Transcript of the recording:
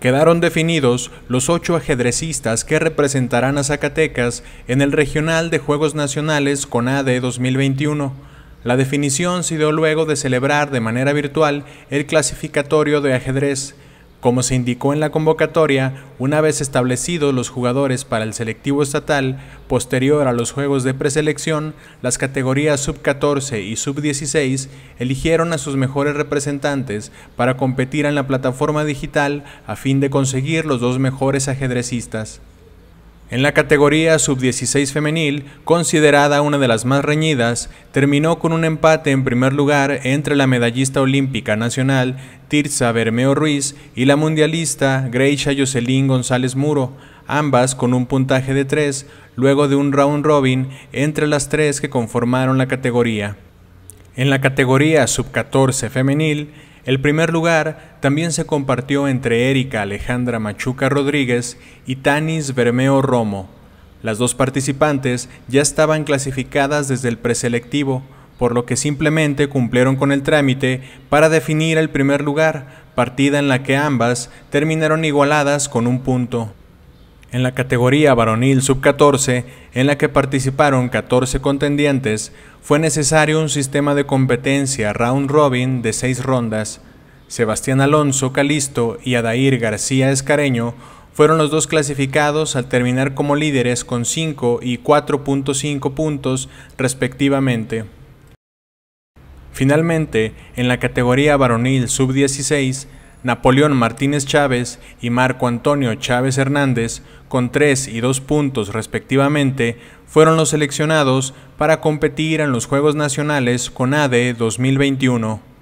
Quedaron definidos los ocho ajedrecistas que representarán a Zacatecas en el Regional de Juegos Nacionales CONADE 2021. La definición se dio luego de celebrar de manera virtual el clasificatorio de ajedrez, como se indicó en la convocatoria, una vez establecidos los jugadores para el selectivo estatal, posterior a los juegos de preselección, las categorías sub-14 y sub-16 eligieron a sus mejores representantes para competir en la plataforma digital a fin de conseguir los dos mejores ajedrecistas. En la categoría sub-16 femenil, considerada una de las más reñidas, terminó con un empate en primer lugar entre la medallista olímpica nacional Tirza Bermeo Ruiz y la mundialista Greisha Jocelyn González Muro, ambas con un puntaje de 3, luego de un round robin entre las tres que conformaron la categoría. En la categoría sub-14 femenil, el primer lugar también se compartió entre Erika Alejandra Machuca Rodríguez y Tanis Bermeo Romo. Las dos participantes ya estaban clasificadas desde el preselectivo, por lo que simplemente cumplieron con el trámite para definir el primer lugar, partida en la que ambas terminaron igualadas con un punto. En la categoría varonil sub-14, en la que participaron 14 contendientes, fue necesario un sistema de competencia round robin de 6 rondas. Sebastián Alonso Calisto y Adair García Escareño fueron los dos clasificados al terminar como líderes con 5 y 4.5 puntos respectivamente. Finalmente, en la categoría varonil sub-16, Napoleón Martínez Chávez y Marco Antonio Chávez Hernández, con tres y dos puntos respectivamente, fueron los seleccionados para competir en los Juegos Nacionales con ADE 2021.